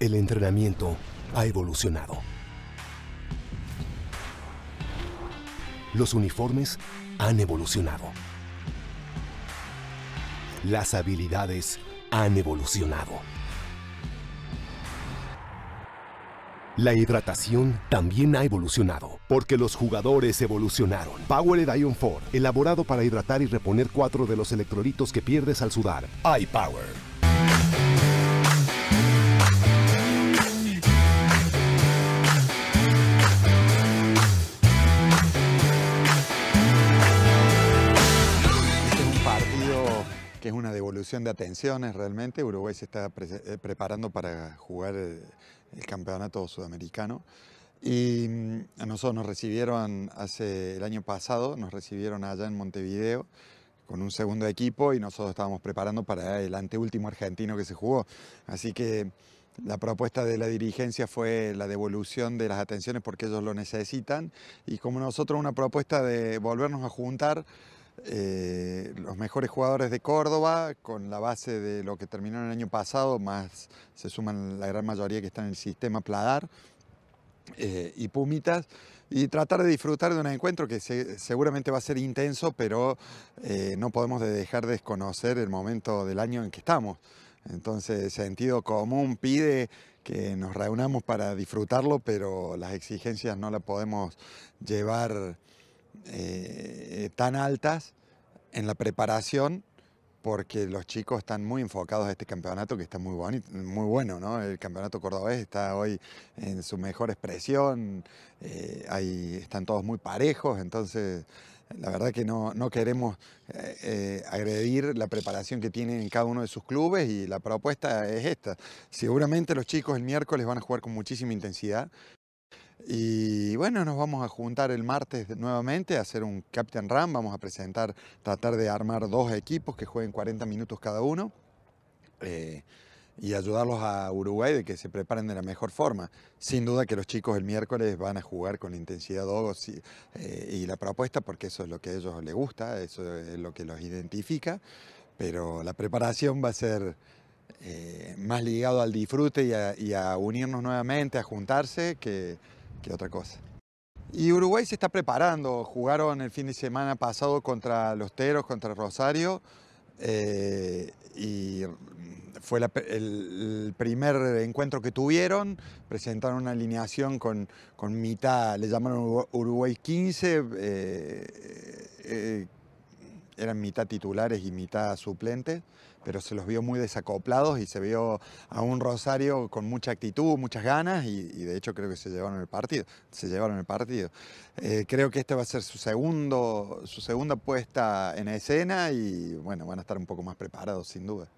El entrenamiento ha evolucionado. Los uniformes han evolucionado. Las habilidades han evolucionado. La hidratación también ha evolucionado, porque los jugadores evolucionaron. Powered Ion 4, elaborado para hidratar y reponer cuatro de los electrolitos que pierdes al sudar. iPower. devolución de atenciones realmente. Uruguay se está eh, preparando para jugar el, eh, el campeonato sudamericano. Y mm, a nosotros nos recibieron hace el año pasado, nos recibieron allá en Montevideo con un segundo equipo y nosotros estábamos preparando para el anteúltimo argentino que se jugó. Así que la propuesta de la dirigencia fue la devolución de las atenciones porque ellos lo necesitan y como nosotros una propuesta de volvernos a juntar eh, los mejores jugadores de Córdoba, con la base de lo que terminó el año pasado, más se suman la gran mayoría que está en el sistema Pladar eh, y Pumitas, y tratar de disfrutar de un encuentro que seguramente va a ser intenso, pero eh, no podemos dejar de desconocer el momento del año en que estamos. Entonces, sentido común pide que nos reunamos para disfrutarlo, pero las exigencias no las podemos llevar eh, tan altas en la preparación porque los chicos están muy enfocados a este campeonato que está muy bonito, muy bueno, ¿no? El campeonato cordobés está hoy en su mejor expresión, eh, ahí están todos muy parejos, entonces la verdad que no, queremos eh, agredir la preparación que tienen en cada uno de sus clubes y la propuesta es esta. Seguramente los chicos el miércoles van a jugar con muchísima intensidad, y bueno, nos vamos a juntar el martes nuevamente a hacer un Captain Run. Vamos a presentar, tratar de armar dos equipos que jueguen 40 minutos cada uno. Eh, y ayudarlos a Uruguay de que se preparen de la mejor forma. Sin duda que los chicos el miércoles van a jugar con intensidad dos eh, y, la propuesta porque eso es lo que a ellos les gusta, eso es lo que los identifica, pero la preparación va a ser eh, más ligado al disfrute y a, y a unirnos nuevamente, a juntarse, que, que otra cosa. Y Uruguay se está preparando. Jugaron el fin de semana pasado contra los Teros, contra Rosario. Eh, y fue el, primer encuentro que tuvieron. Presentaron una alineación con, mitad, le llamaron Uruguay 15 eran mitad titulares y mitad suplentes, pero se los vio muy desacoplados y se vio a un Rosario con mucha actitud, muchas ganas y, de hecho creo que se llevaron el partido. Se llevaron el partido. Eh, creo que este va a ser su, segundo, su segunda puesta en escena y bueno, van a estar un poco más preparados sin duda.